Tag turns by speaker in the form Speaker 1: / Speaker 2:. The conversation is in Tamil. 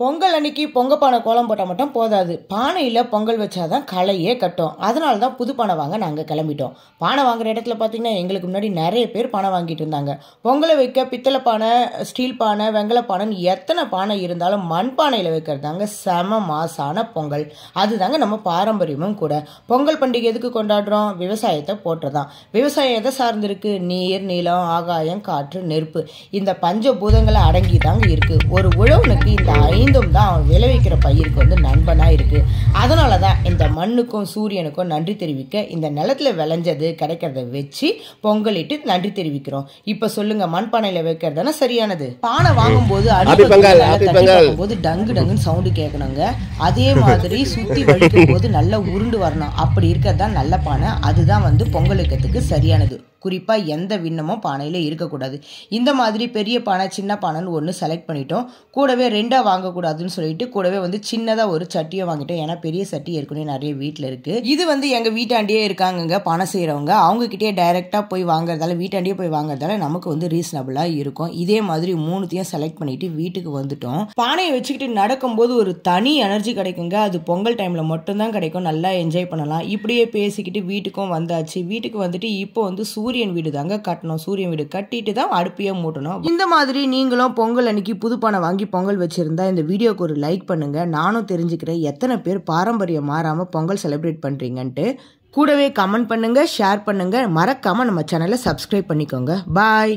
Speaker 1: பொங்கல் அன்னைக்கு பொங்க பானை கோலம் போட்டால் மட்டும் போதாது பானையில் பொங்கல் வச்சாதான் கலையே கட்டும் அதனால தான் புது பானை வாங்க நாங்கள் கிளம்பிட்டோம் பானை வாங்குற இடத்துல பார்த்திங்கன்னா எங்களுக்கு முன்னாடி நிறைய பேர் பானை வாங்கிட்டு இருந்தாங்க பொங்கலை வைக்க பித்தளை பானை ஸ்டீல் பானை வெங்கல பானைன்னு எத்தனை பானை இருந்தாலும் மண் பானையில் தாங்க செம மாசான பொங்கல் அதுதாங்க நம்ம பாரம்பரியமும் கூட பொங்கல் பண்டிகை எதுக்கு கொண்டாடுறோம் விவசாயத்தை போட்டுறதான் விவசாயம் எதை சார்ந்திருக்கு நீர் நிலம் ஆகாயம் காற்று நெருப்பு இந்த பஞ்சபூதங்களை அடங்கி தாங்க இருக்குது ஒரு உழவனுக்கு இந்த ஐந்து இருந்தும் தான் அவன் விளைவிக்கிற பயிருக்கு வந்து நண்பனாக இருக்குது அதனால தான் இந்த மண்ணுக்கும் சூரியனுக்கும் நன்றி தெரிவிக்க இந்த நிலத்தில் விளைஞ்சது கிடைக்கிறத வச்சு பொங்கலிட்டு நன்றி தெரிவிக்கிறோம் இப்போ சொல்லுங்க மண்பானையில் வைக்கிறதுனா சரியானது பானை வாங்கும்போது போது டங்கு டங்குன்னு சவுண்டு கேட்கணுங்க அதே மாதிரி சுற்றி வலிக்கும் போது நல்லா உருண்டு வரணும் அப்படி இருக்கிறது தான் நல்ல பானை அதுதான் வந்து பொங்கலுக்கிறதுக்கு சரியானது குறிப்பாக எந்த விண்ணமும் பானையில் இருக்கக்கூடாது இந்த மாதிரி பெரிய பானை சின்ன பானைன்னு ஒன்று செலக்ட் பண்ணிட்டோம் கூடவே ரெண்டாக வாங்கக்கூடாதுன்னு சொல்லிட்டு கூடவே வந்து சின்னதாக ஒரு சட்டியை வாங்கிட்டோம் ஏன்னா பெரிய சட்டி ஏற்கனவே நிறைய வீட்டில் இருக்குது இது வந்து எங்கள் வீட்டாண்டியே இருக்காங்கங்க பானை செய்கிறவங்க அவங்கக்கிட்டே டைரெக்டாக போய் வாங்குறதால வீட்டாண்டியே போய் வாங்குறதால நமக்கு வந்து ரீசனபிளாக இருக்கும் இதே மாதிரி மூணுத்தையும் செலக்ட் பண்ணிவிட்டு வீட்டுக்கு வந்துட்டோம் பானையை வச்சுக்கிட்டு நடக்கும்போது ஒரு தனி எனர்ஜி கிடைக்குங்க அது பொங்கல் டைமில் மட்டும்தான் கிடைக்கும் நல்லா என்ஜாய் பண்ணலாம் இப்படியே பேசிக்கிட்டு வீட்டுக்கும் வந்தாச்சு வீட்டுக்கு வந்துட்டு இப்போ வந்து சூரிய சூரியன் வீடு தாங்க கட்டணும் சூரியன் வீடு கட்டிட்டு தான் அடுப்பையே மூட்டணும் இந்த மாதிரி நீங்களும் பொங்கல் அன்னைக்கு புது பணம் வாங்கி பொங்கல் வச்சுருந்தா இந்த வீடியோக்கு ஒரு லைக் பண்ணுங்கள் நானும் தெரிஞ்சுக்கிறேன் எத்தனை பேர் பாரம்பரியம் மாறாமல் பொங்கல் செலிப்ரேட் பண்ணுறீங்கன்ட்டு கூடவே கமெண்ட் பண்ணுங்கள் ஷேர் பண்ணுங்கள் மறக்காம நம்ம சேனலை சப்ஸ்கிரைப் பண்ணிக்கோங்க பாய்